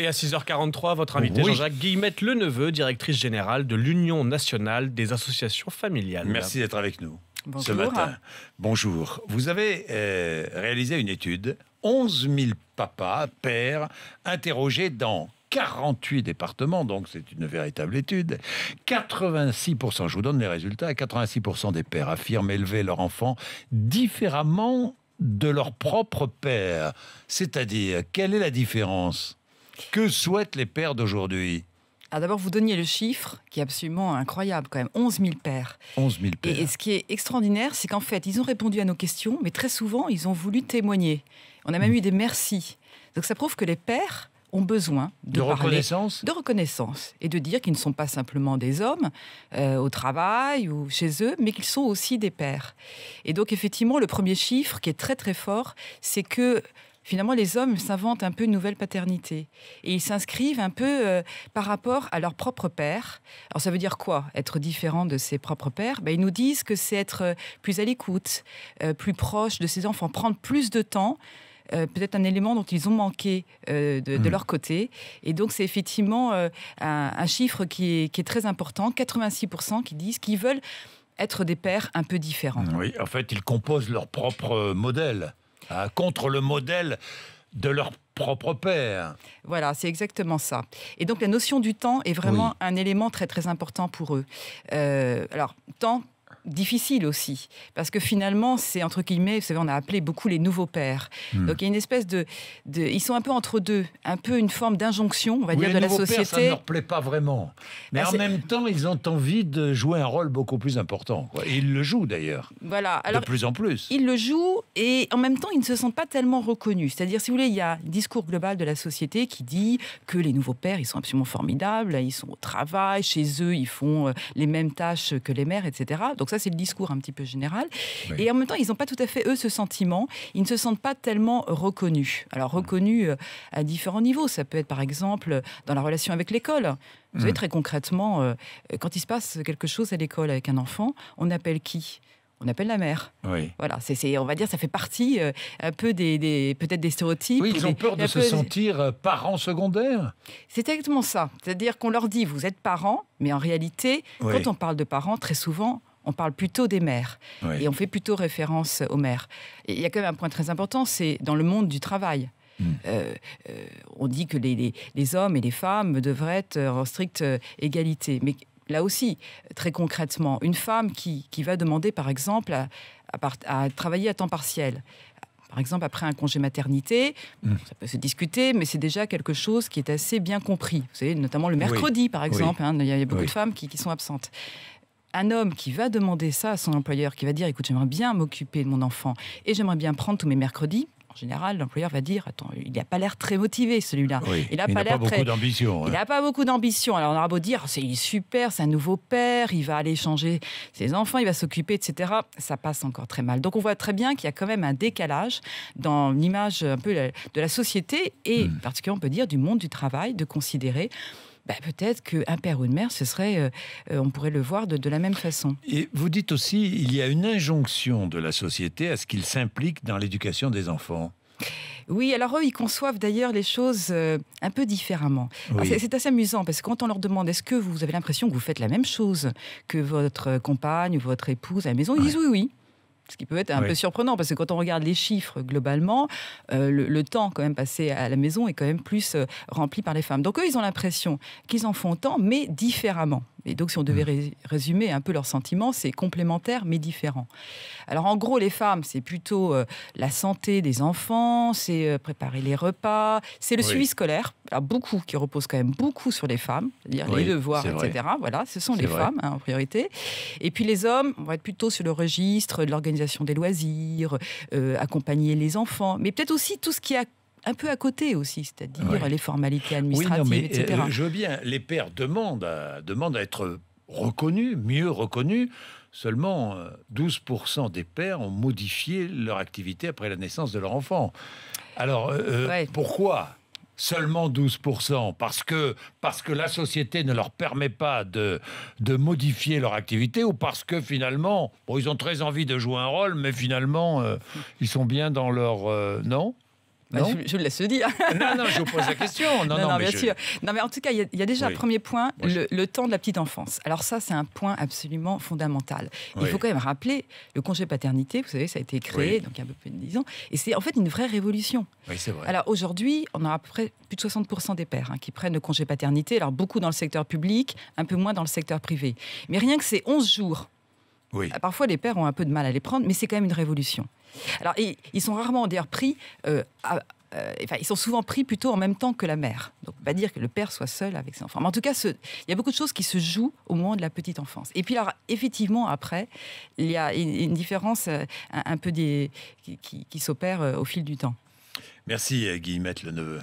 Et à 6h43, votre invité Jean-Jacques Guillemette Le Neveu, directrice générale de l'Union nationale des associations familiales. Merci d'être avec nous ce matin. Bonjour. Vous avez euh, réalisé une étude 11 000 papas, pères, interrogés dans 48 départements, donc c'est une véritable étude. 86%, je vous donne les résultats, 86% des pères affirment élever leur enfant différemment de leur propre père. C'est-à-dire, quelle est la différence que souhaitent les pères d'aujourd'hui ah, D'abord, vous donniez le chiffre qui est absolument incroyable quand même, 11 000 pères. 11 000 pères. Et, ce qui est extraordinaire, c'est qu'en fait, ils ont répondu à nos questions, mais très souvent, ils ont voulu témoigner. On a même hmm. eu des merci. Donc ça prouve que les pères ont besoin de, reconnaissance de reconnaissance et de dire qu'ils ne sont pas simplement des hommes euh, au travail ou chez eux mais qu'ils sont aussi des pères et donc effectivement le premier chiffre qui est très très fort c'est que finalement, les hommes s'inventent un peu une nouvelle paternité. Et ils s'inscrivent un peu euh, par rapport à leur propre père. Alors, ça veut dire quoi Être différent de ses propres pères ben, Ils nous disent que c'est être euh, plus à l'écoute, euh, plus proche de ses enfants, prendre plus de temps. peut-être un élément dont ils ont manqué de, mmh. leur côté. Et donc, c'est effectivement un, chiffre qui est, qui est, très important 86% qui disent qu'ils veulent être des pères un peu différents. Oui, en fait, ils composent leur propre modèle. Hein, contre le modèle de leur propre père. Voilà, c'est exactement ça. Et donc la notion du temps est vraiment un élément très très important pour eux. Euh, alors, temps difficile aussi, parce que finalement, c'est entre guillemets, vous savez, on a appelé beaucoup les nouveaux pères. Hmm. Donc il y a une espèce de, Ils sont un peu entre deux, un peu une forme d'injonction, on va dire, de la société. Pères, ça ne leur plaît pas vraiment. Mais bah, en même temps, ils ont envie de jouer un rôle beaucoup plus important. Et ils le jouent d'ailleurs. Voilà. Alors, de plus en plus. Ils le jouent, et en même temps, ils ne se sentent pas tellement reconnus. C'est-à-dire, si vous voulez, il y a un discours global de la société qui dit que les nouveaux pères, ils sont absolument formidables, ils sont au travail, chez eux, ils font euh, les mêmes tâches que les mères, etc. Donc ça, c'est le discours un petit peu général. Et en même temps, ils n'ont pas tout à fait, eux, ce sentiment. Ils ne se sentent pas tellement reconnus. Alors, hmm. reconnus euh, à différents niveaux. Ça peut être, par exemple, dans la relation avec l'école. Vous savez, hmm. très concrètement, euh, quand il se passe quelque chose à l'école avec un enfant, on appelle qui on appelle la mère. Oui. Voilà, c'est, on va dire, ça fait partie euh, un peu des, peut-être des stéréotypes. Oui, ils ont peur de se sentir euh, parents secondaires. C'est exactement ça. C'est-à-dire qu'on leur dit, vous êtes parents, mais en réalité, quand on parle de parents, très souvent, on parle plutôt des mères et on fait plutôt référence aux mères. Et il y a quand même un point très important, c'est dans le monde du travail. Hmm. Euh, on dit que les, hommes et les femmes devraient être en stricte égalité. Mais là aussi, très concrètement, une femme qui, va demander, par exemple, à, travailler à temps partiel, par exemple après un congé maternité, mmh. ça peut se discuter, mais c'est déjà quelque chose qui est assez bien compris. Vous savez, notamment le mercredi, par exemple, hein, il y a beaucoup de femmes qui, qui, sont absentes. Un homme qui va demander ça à son employeur, qui va dire, écoute, j'aimerais bien m'occuper de mon enfant et j'aimerais bien prendre tous mes mercredis, en général, l'employeur va dire Attends, il n'a pas l'air très motivé celui-là. il n'a pas, beaucoup d'ambition. Hein. Il n'a pas beaucoup d'ambition. Alors on aura beau dire C'est super, c'est un nouveau père, il va aller changer ses enfants, il va s'occuper, etc. Ça passe encore très mal. Donc on voit très bien qu'il y a quand même un décalage dans l'image un peu euh, de la société et, hmm. particulièrement, on peut dire, du monde du travail, de considérer bah, peut-être qu'un père ou une mère, ce serait, euh, euh, on pourrait le voir de, la même façon. Et vous dites aussi, il y a une injonction de la société à ce qu'il s'implique dans l'éducation des enfants. Oui, alors ils conçoivent d'ailleurs les choses euh, un peu différemment. C'est assez amusant parce que quand on leur demande est-ce que vous avez l'impression que vous faites la même chose que votre compagne ou votre épouse à la maison, ils disent oui, oui ce qui peut être un peu surprenant parce que quand on regarde les chiffres globalement, euh, le, temps quand même passé à la maison est quand même plus euh, rempli par les femmes. Donc eux, ils ont l'impression qu'ils en font tant, mais différemment. Et donc, si on devait mm. résumer un peu leurs sentiments, c'est complémentaire mais différent. Alors, en gros, les femmes, c'est plutôt euh, la santé des enfants, c'est euh, préparer les repas, c'est le suivi scolaire. Alors, beaucoup qui repose quand même beaucoup sur les femmes, cest dire les devoirs, etc. Voilà, ce sont les femmes hein, en priorité. Et puis les hommes, on va être plutôt sur le registre de l'organisation des loisirs, euh, accompagner les enfants, mais peut-être aussi tout ce qui a un peu à côté aussi, c'est-à-dire les formalités administratives, etc. Euh, je veux bien, les pères demandent à, demandent à être reconnus, mieux reconnus. Seulement 12% euh, des pères ont modifié leur activité après la naissance de leur enfant. Alors, euh, pourquoi seulement 12% parce que, parce que la société ne leur permet pas de, de modifier leur activité ou parce que finalement, ils ont très envie de jouer un rôle, mais finalement, ils sont bien dans leur... non bah, je, je, laisse le dire. non, non, je vous pose la question. Non, non, bien sûr. Non, mais en tout cas, il y, a déjà un premier point, le, temps de la petite enfance. Alors ça, c'est un point absolument fondamental. Il faut quand même rappeler, le congé paternité, vous savez, ça a été créé donc il y a un peu plus de 10 ans, et c'est en fait une vraie révolution. Oui, c'est vrai. Alors aujourd'hui, on a à peu près plus de 60% des pères hein, qui prennent le congé paternité, alors beaucoup dans le secteur public, un peu moins dans le secteur privé. Mais rien que ces 11 jours, oui. Euh, parfois, les pères ont un peu de mal à les prendre, mais c'est quand même une révolution. Alors, ils sont rarement d'ailleurs pris euh, euh, enfin, ils sont souvent pris plutôt en même temps que la mère. Donc, on va dire que le père soit seul avec ses enfants. Mais en tout cas, il y a beaucoup de choses qui se jouent au moment de la petite enfance. Et puis, alors, effectivement, après, il y a une, différence euh, un, peu des, qui, s'opère au fil du temps. Merci, Guillemette Neveu.